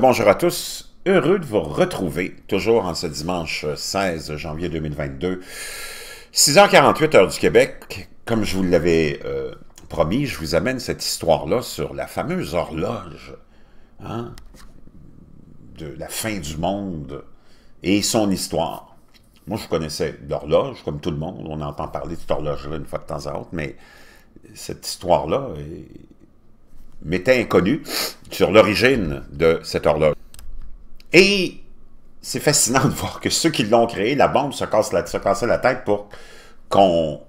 bonjour à tous. Heureux de vous retrouver, toujours en ce dimanche 16 janvier 2022, 6h48 heure du Québec. Comme je vous l'avais euh, promis, je vous amène cette histoire-là sur la fameuse horloge hein, de la fin du monde et son histoire. Moi, je connaissais l'horloge, comme tout le monde. On entend parler de cette horloge-là une fois de temps à autre, mais cette histoire-là m'était inconnu sur l'origine de cette horloge. Et c'est fascinant de voir que ceux qui l'ont créé, la bombe se, casse la, la tête pour qu'on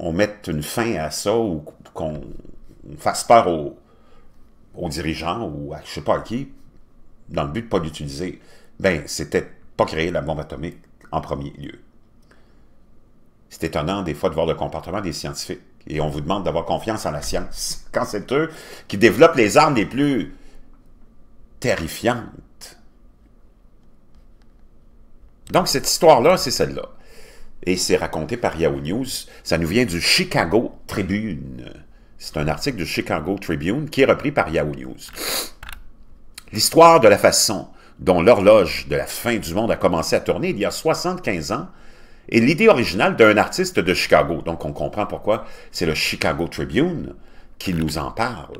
on mette une fin à ça ou qu'on fasse peur aux, dirigeants ou à je sais pas à qui, dans le but de ne pas l'utiliser. Ben, c'était pas créer la bombe atomique en premier lieu. C'est étonnant des fois de voir le comportement des scientifiques. Et on vous demande d'avoir confiance en la science. Quand c'est eux qui développent les armes les plus terrifiantes. Donc, cette histoire-là, c'est celle-là. Et c'est raconté par Yahoo News. Ça nous vient du Chicago Tribune. C'est un article du Chicago Tribune qui est repris par Yahoo News. L'histoire de la façon dont l'horloge de la fin du monde a commencé à tourner il y a 75 ans et l'idée originale d'un artiste de Chicago, donc on comprend pourquoi c'est le Chicago Tribune qui nous en parle.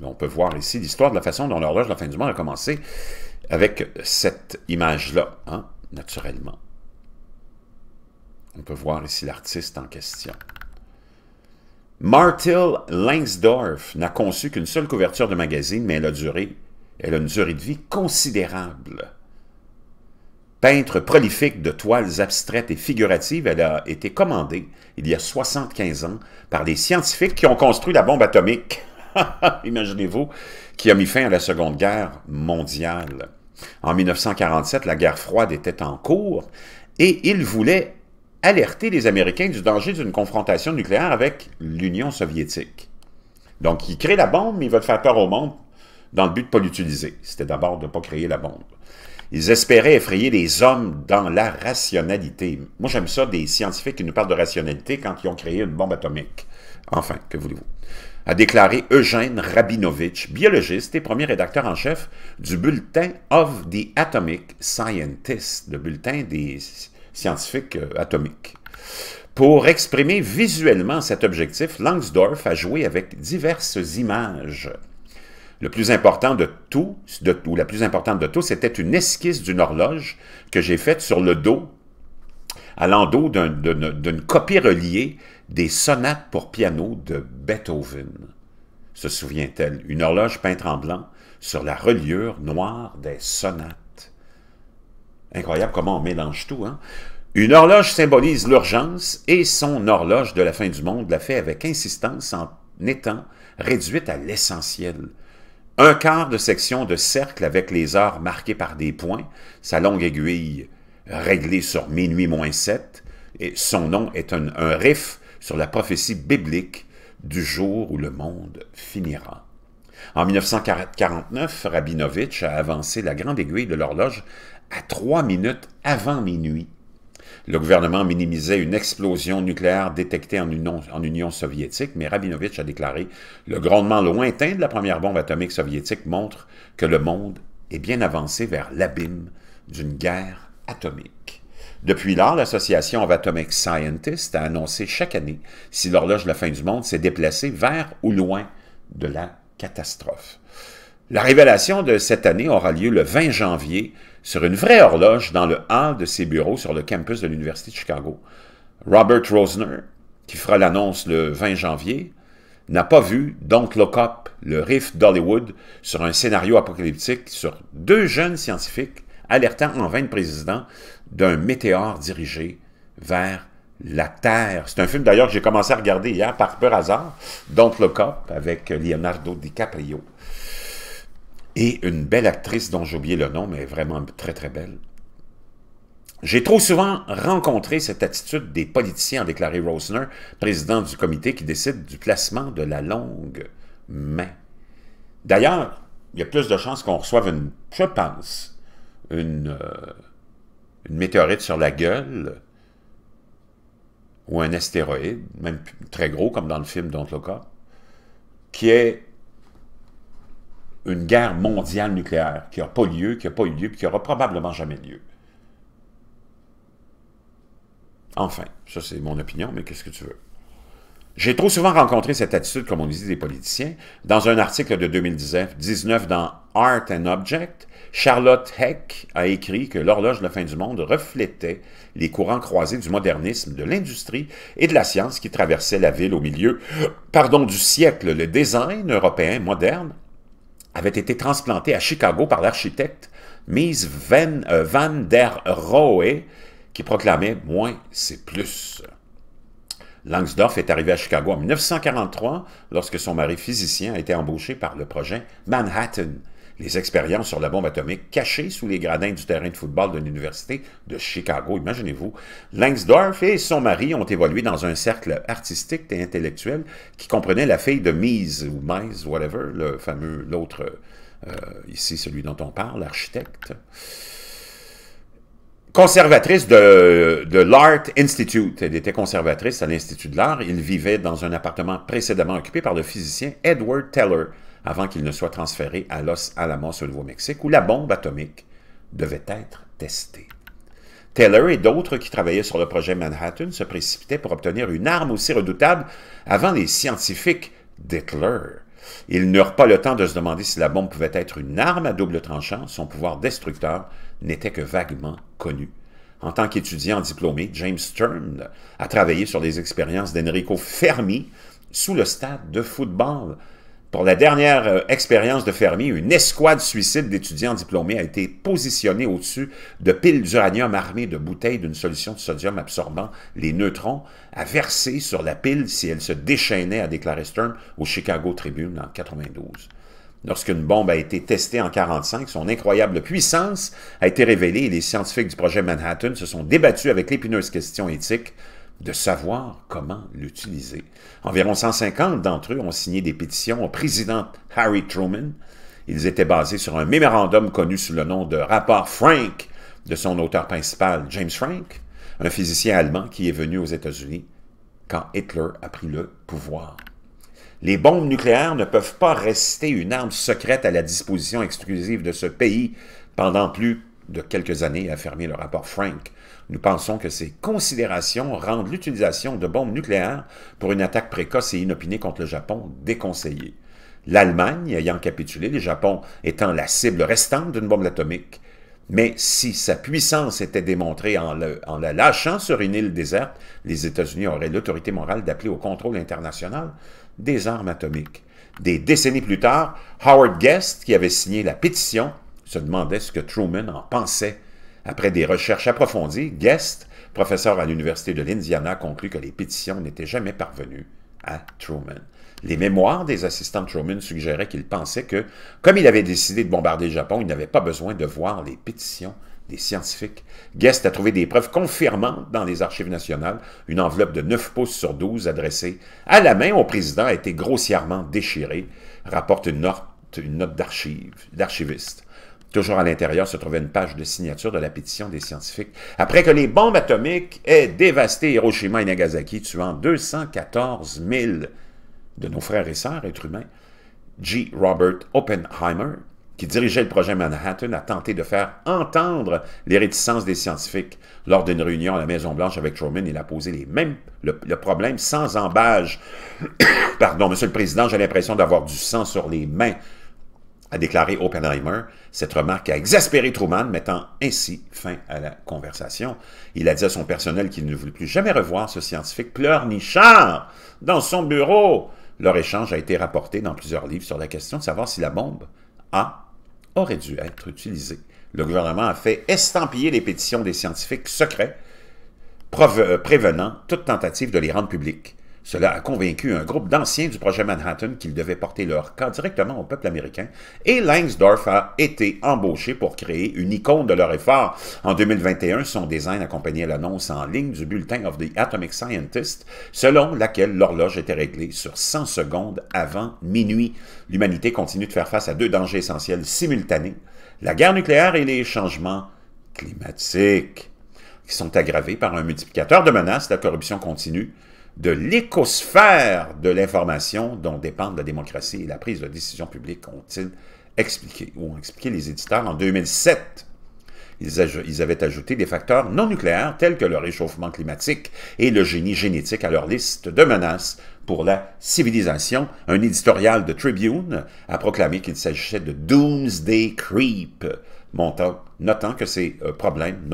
On peut voir ici l'histoire de la façon dont l'horloge de la fin du monde a commencé avec cette image-là, hein, naturellement. On peut voir ici l'artiste en question. Martil Langsdorff n'a conçu qu'une seule couverture de magazine, mais elle a duré, elle a une durée de vie considérable. Peintre prolifique de toiles abstraites et figuratives, elle a été commandée il y a 75 ans par des scientifiques qui ont construit la bombe atomique, imaginez-vous, qui a mis fin à la Seconde Guerre mondiale. En 1947, la guerre froide était en cours et il voulait alerter les Américains du danger d'une confrontation nucléaire avec l'Union soviétique. Donc, il crée la bombe, mais il veut faire peur au monde dans le but de ne pas l'utiliser. C'était d'abord de ne pas créer la bombe. Ils espéraient effrayer les hommes dans la rationalité. Moi, j'aime ça des scientifiques qui nous parlent de rationalité quand ils ont créé une bombe atomique. Enfin, que voulez-vous? a déclaré Eugène Rabinovitch, biologiste et premier rédacteur en chef du Bulletin of the Atomic Scientists ». le bulletin des scientifiques euh, atomiques. Pour exprimer visuellement cet objectif, Langsdorff a joué avec diverses images. Le plus important de tout, de, ou la plus importante de tout, c'était une esquisse d'une horloge que j'ai faite sur le dos, à l'endos d'une copie reliée des sonates pour piano de Beethoven. Se souvient-elle, une horloge peinte en blanc sur la reliure noire des sonates. Incroyable comment on mélange tout, hein? Une horloge symbolise l'urgence et son horloge de la fin du monde l'a fait avec insistance en étant réduite à l'essentiel. Un quart de section de cercle avec les heures marquées par des points, sa longue aiguille réglée sur minuit moins sept, et son nom est un, un riff sur la prophétie biblique du jour où le monde finira. En 1949, Rabinovitch a avancé la grande aiguille de l'horloge à trois minutes avant minuit, le gouvernement minimisait une explosion nucléaire détectée en Union, soviétique, mais Rabinovitch a déclaré « Le grondement lointain de la première bombe atomique soviétique montre que le monde est bien avancé vers l'abîme d'une guerre atomique. » Depuis lors, l'Association of Atomic Scientists a annoncé chaque année si l'horloge de la fin du monde s'est déplacée vers ou loin de la catastrophe. La révélation de cette année aura lieu le 20 janvier sur une vraie horloge dans le hall de ses bureaux sur le campus de l'Université de Chicago. Robert Rosner, qui fera l'annonce le 20 janvier, n'a pas vu Don't Look Up, le riff d'Hollywood, sur un scénario apocalyptique sur deux jeunes scientifiques alertant en vain président d'un météore dirigé vers la Terre. C'est un film d'ailleurs que j'ai commencé à regarder hier par pur hasard, Don't Look Up, avec Leonardo DiCaprio et une belle actrice dont j'ai oublié le nom, mais vraiment très très belle. J'ai trop souvent rencontré cette attitude des politiciens, a déclaré Rosner, président du comité qui décide du placement de la longue main. D'ailleurs, il y a plus de chances qu'on reçoive une, je pense, une, euh, météorite sur la gueule ou un astéroïde, même très gros comme dans le film Don't qui est une guerre mondiale nucléaire qui n'a pas lieu, qui n'a pas eu lieu, puis qui n'aura probablement jamais lieu. Enfin, ça c'est mon opinion, mais qu'est-ce que tu veux? J'ai trop souvent rencontré cette attitude, comme on dit des politiciens, dans un article de 2019 19 dans Art and Object, Charlotte Heck a écrit que l'horloge de la fin du monde reflétait les courants croisés du modernisme, de l'industrie et de la science qui traversaient la ville au milieu, pardon, du siècle. Le design européen moderne avait été transplanté à Chicago par l'architecte Mies Van, euh, Van der Rohe, qui proclamait « moins, c'est plus ». Langsdorff est arrivé à Chicago en 1943 lorsque son mari physicien a été embauché par le projet Manhattan les expériences sur la bombe atomique cachées sous les gradins du terrain de football de l'Université de Chicago. Imaginez-vous, Langsdorff et son mari ont évolué dans un cercle artistique et intellectuel qui comprenait la fille de Mies, ou Mies, whatever, le fameux, l'autre, euh, ici celui dont on parle, l'architecte conservatrice de, de l'Art Institute. Elle était conservatrice à l'Institut de l'Art. Il vivait dans un appartement précédemment occupé par le physicien Edward Teller avant qu'il ne soit transféré à Los Alamos au Nouveau-Mexique, où la bombe atomique devait être testée. Taylor et d'autres qui travaillaient sur le projet Manhattan se précipitaient pour obtenir une arme aussi redoutable avant les scientifiques d'Hitler. Ils n'eurent pas le temps de se demander si la bombe pouvait être une arme à double tranchant, son pouvoir destructeur n'était que vaguement connu. En tant qu'étudiant diplômé, James Stern a travaillé sur les expériences d'Enrico Fermi sous le stade de football pour la dernière euh, expérience de Fermi, une escouade suicide d'étudiants diplômés a été positionnée au-dessus de piles d'uranium armées de bouteilles d'une solution de sodium absorbant les neutrons à verser sur la pile si elle se déchaînait, a déclaré Stern au Chicago Tribune en 92. Lorsqu'une bombe a été testée en 1945, son incroyable puissance a été révélée et les scientifiques du projet Manhattan se sont débattus avec l'épineuse question éthique de savoir comment l'utiliser. Environ 150 d'entre eux ont signé des pétitions au président Harry Truman. Ils étaient basés sur un mémorandum connu sous le nom de rapport Frank de son auteur principal, James Frank, un physicien allemand qui est venu aux États-Unis quand Hitler a pris le pouvoir. Les bombes nucléaires ne peuvent pas rester une arme secrète à la disposition exclusive de ce pays pendant plus de quelques années, a affirmé le rapport Frank. Nous pensons que ces considérations rendent l'utilisation de bombes nucléaires pour une attaque précoce et inopinée contre le Japon déconseillée. L'Allemagne ayant capitulé, le Japon étant la cible restante d'une bombe atomique, mais si sa puissance était démontrée en, en, la lâchant sur une île déserte, les États-Unis auraient l'autorité morale d'appeler au contrôle international des armes atomiques. Des décennies plus tard, Howard Guest, qui avait signé la pétition se demandait ce que Truman en pensait. Après des recherches approfondies, Guest, professeur à l'Université de l'Indiana, conclut que les pétitions n'étaient jamais parvenues à Truman. Les mémoires des assistants de Truman suggéraient qu'il pensait que, comme il avait décidé de bombarder le Japon, il n'avait pas besoin de voir les pétitions des scientifiques. Guest a trouvé des preuves confirmantes dans les archives nationales. Une enveloppe de 9 pouces sur 12 adressée à la main au président a été grossièrement déchirée, rapporte une note, d'archiviste. Toujours à l'intérieur se trouvait une page de signature de la pétition des scientifiques. Après que les bombes atomiques aient dévasté Hiroshima et Nagasaki, tuant 214 000 de nos frères et sœurs êtres humains, G. Robert Oppenheimer, qui dirigeait le projet Manhattan, a tenté de faire entendre les réticences des scientifiques lors d'une réunion à la Maison-Blanche avec Truman. Il a posé les mêmes, le, problème sans embâge. Pardon, Monsieur le Président, j'ai l'impression d'avoir du sang sur les mains a déclaré Oppenheimer. Cette remarque a exaspéré Truman, mettant ainsi fin à la conversation. Il a dit à son personnel qu'il ne voulait plus jamais revoir ce scientifique pleurnichard dans son bureau. Leur échange a été rapporté dans plusieurs livres sur la question de savoir si la bombe A aurait dû être utilisée. Le gouvernement a fait estampiller les pétitions des scientifiques secrets, euh, prévenant toute tentative de les rendre publiques. Cela a convaincu un groupe d'anciens du projet Manhattan qu'ils devaient porter leur cas directement au peuple américain et Langsdorff a été embauché pour créer une icône de leur effort. En 2021, son design accompagnait l'annonce en ligne du bulletin of the Atomic Scientist selon laquelle l'horloge était réglée sur 100 secondes avant minuit. L'humanité continue de faire face à deux dangers essentiels simultanés, la guerre nucléaire et les changements climatiques qui sont aggravés par un multiplicateur de menaces, la corruption continue, de l'écosphère de l'information dont dépendent la démocratie et la prise de décision publique, ont-ils expliqué ou ont expliqué les éditeurs en 2007. Ils, avaient ajouté des facteurs non nucléaires tels que le réchauffement climatique et le génie génétique à leur liste de menaces pour la civilisation. Un éditorial de Tribune a proclamé qu'il s'agissait de Doomsday Creep, notant que ces euh, problèmes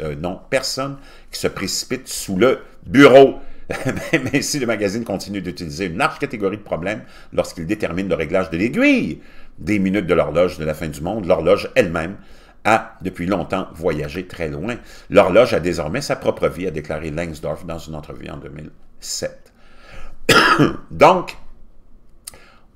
euh, n'ont personne qui se précipite sous le bureau mais si le magazine continue d'utiliser une large catégorie de problèmes lorsqu'il détermine le réglage de l'aiguille des minutes de l'horloge de la fin du monde, l'horloge elle-même a depuis longtemps voyagé très loin. L'horloge a désormais sa propre vie, a déclaré Langsdorff dans une entrevue en 2007. Donc,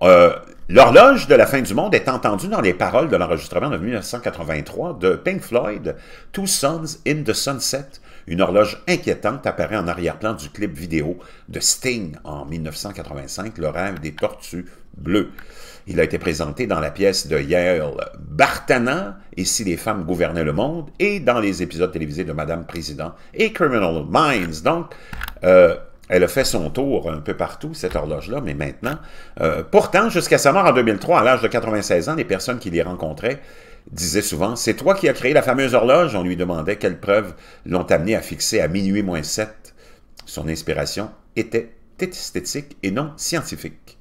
euh, L'horloge de la fin du monde est entendue dans les paroles de l'enregistrement de 1983 de Pink Floyd, Two Suns in the Sunset, une horloge inquiétante apparaît en arrière-plan du clip vidéo de Sting en 1985, Le rêve des tortues bleues. Il a été présenté dans la pièce de Yael Bartana, Et si les femmes gouvernaient le monde, et dans les épisodes télévisés de Madame Président et Criminal Minds. Donc, euh, elle a fait son tour un peu partout, cette horloge-là, mais maintenant. Euh, pourtant, jusqu'à sa mort en 2003, à l'âge de 96 ans, les personnes qui les rencontraient disait souvent C'est toi qui as créé la fameuse horloge On lui demandait quelles preuves l'ont amené à fixer à minuit moins 7. Son inspiration était esthétique et non scientifique.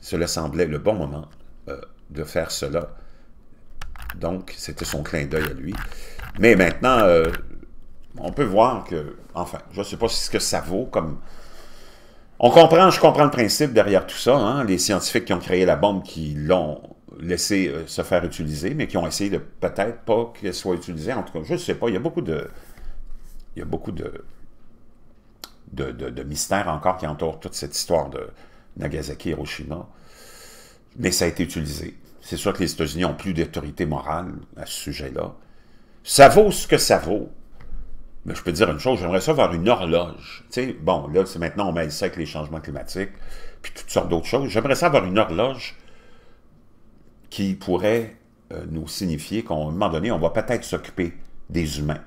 Cela semblait le bon moment euh, de faire cela. Donc, c'était son clin d'œil à lui. Mais maintenant, euh, on peut voir que, enfin, je ne sais pas ce que ça vaut comme... On comprend, je comprends le principe derrière tout ça, hein. les scientifiques qui ont créé la bombe, qui l'ont laisser euh, se faire utiliser, mais qui ont essayé de peut-être pas qu'elle soit utilisée. En tout cas, je ne sais pas. Il y a beaucoup de. Il y a beaucoup de. De, mystères encore qui entourent toute cette histoire de Nagasaki et Hiroshima. Mais ça a été utilisé. C'est sûr que les États-Unis n'ont plus d'autorité morale à ce sujet-là. Ça vaut ce que ça vaut. Mais je peux dire une chose, j'aimerais ça avoir une horloge. Tu sais, bon, là, c'est maintenant, on mêle ça avec les changements climatiques, puis toutes sortes d'autres choses. J'aimerais ça avoir une horloge qui pourrait euh, nous signifier qu'à un moment donné, on va peut-être s'occuper des humains.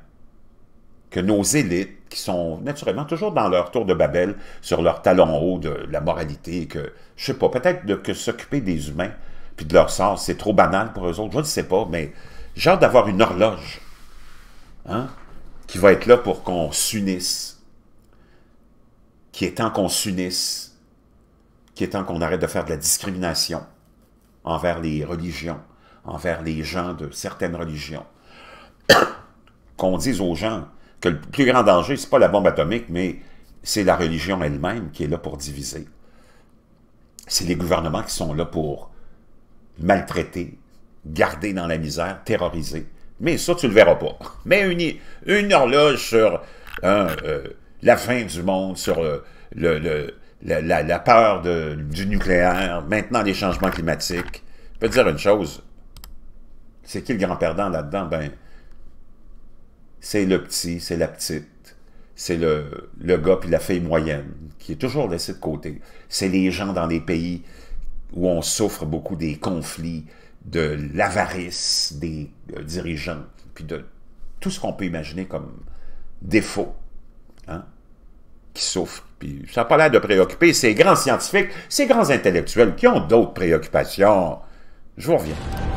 Que nos élites, qui sont naturellement toujours dans leur tour de Babel, sur leur talon haut de la moralité, que, je sais pas, peut-être que s'occuper des humains, puis de leur sort, c'est trop banal pour eux autres, je ne sais pas, mais genre d'avoir une horloge hein, qui va être là pour qu'on s'unisse, qui est temps qu'on s'unisse, qui est temps qu'on arrête de faire de la discrimination, envers les religions, envers les gens de certaines religions. Qu'on dise aux gens que le plus grand danger, n'est pas la bombe atomique, mais c'est la religion elle-même qui est là pour diviser. C'est les gouvernements qui sont là pour maltraiter, garder dans la misère, terroriser. Mais ça, tu le verras pas. Mais une, une horloge sur euh, la fin du monde, sur euh, le la, peur du nucléaire, maintenant les changements climatiques. Je peux dire une chose, c'est qui le grand perdant là-dedans? Ben, c'est le petit, c'est la petite, c'est le, gars puis la fille moyenne qui est toujours laissé de côté. C'est les gens dans les pays où on souffre beaucoup des conflits, de l'avarice des euh, dirigeants, puis de tout ce qu'on peut imaginer comme défaut. Hein? qui souffrent. Puis ça n'a pas l'air de préoccuper ces grands scientifiques, ces grands intellectuels qui ont d'autres préoccupations. Je vous reviens.